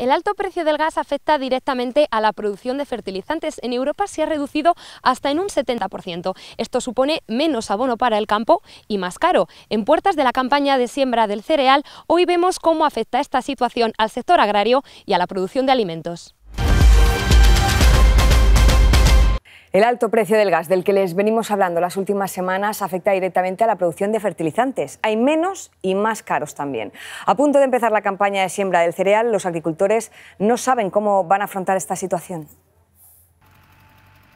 El alto precio del gas afecta directamente a la producción de fertilizantes. En Europa se ha reducido hasta en un 70%. Esto supone menos abono para el campo y más caro. En puertas de la campaña de siembra del cereal, hoy vemos cómo afecta esta situación al sector agrario y a la producción de alimentos. El alto precio del gas del que les venimos hablando las últimas semanas afecta directamente a la producción de fertilizantes. Hay menos y más caros también. A punto de empezar la campaña de siembra del cereal, los agricultores no saben cómo van a afrontar esta situación.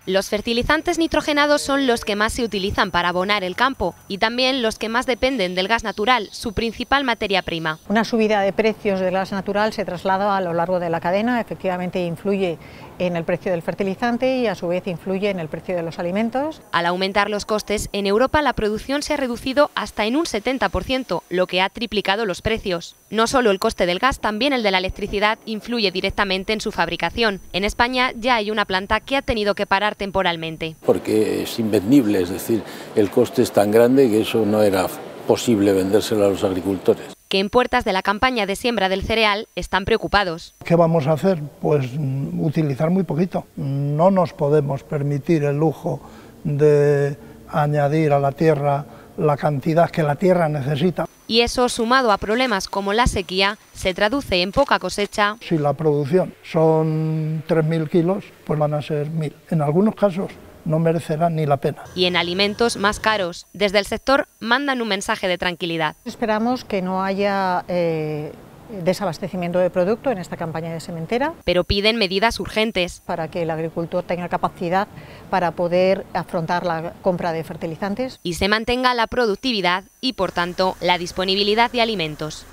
Los fertilizantes nitrogenados son los que más se utilizan para abonar el campo y también los que más dependen del gas natural, su principal materia prima. Una subida de precios del gas natural se traslada a lo largo de la cadena, efectivamente influye en el precio del fertilizante y a su vez influye en el precio de los alimentos. Al aumentar los costes, en Europa la producción se ha reducido hasta en un 70%, lo que ha triplicado los precios. No solo el coste del gas, también el de la electricidad influye directamente en su fabricación. En España ya hay una planta que ha tenido que parar temporalmente. Porque es invendible, es decir, el coste es tan grande que eso no era posible vendérselo a los agricultores. Que en puertas de la campaña de siembra del cereal están preocupados. ¿Qué vamos a hacer? Pues mm, utilizar muy poquito. No nos podemos permitir el lujo de añadir a la tierra la cantidad que la tierra necesita y eso sumado a problemas como la sequía se traduce en poca cosecha. Si la producción son 3.000 kilos, pues van a ser 1.000. En algunos casos no merecerán ni la pena. Y en alimentos más caros, desde el sector mandan un mensaje de tranquilidad. Esperamos que no haya eh, desabastecimiento de producto en esta campaña de sementera. Pero piden medidas urgentes. Para que el agricultor tenga capacidad para poder afrontar la compra de fertilizantes. Y se mantenga la productividad y, por tanto, la disponibilidad de alimentos.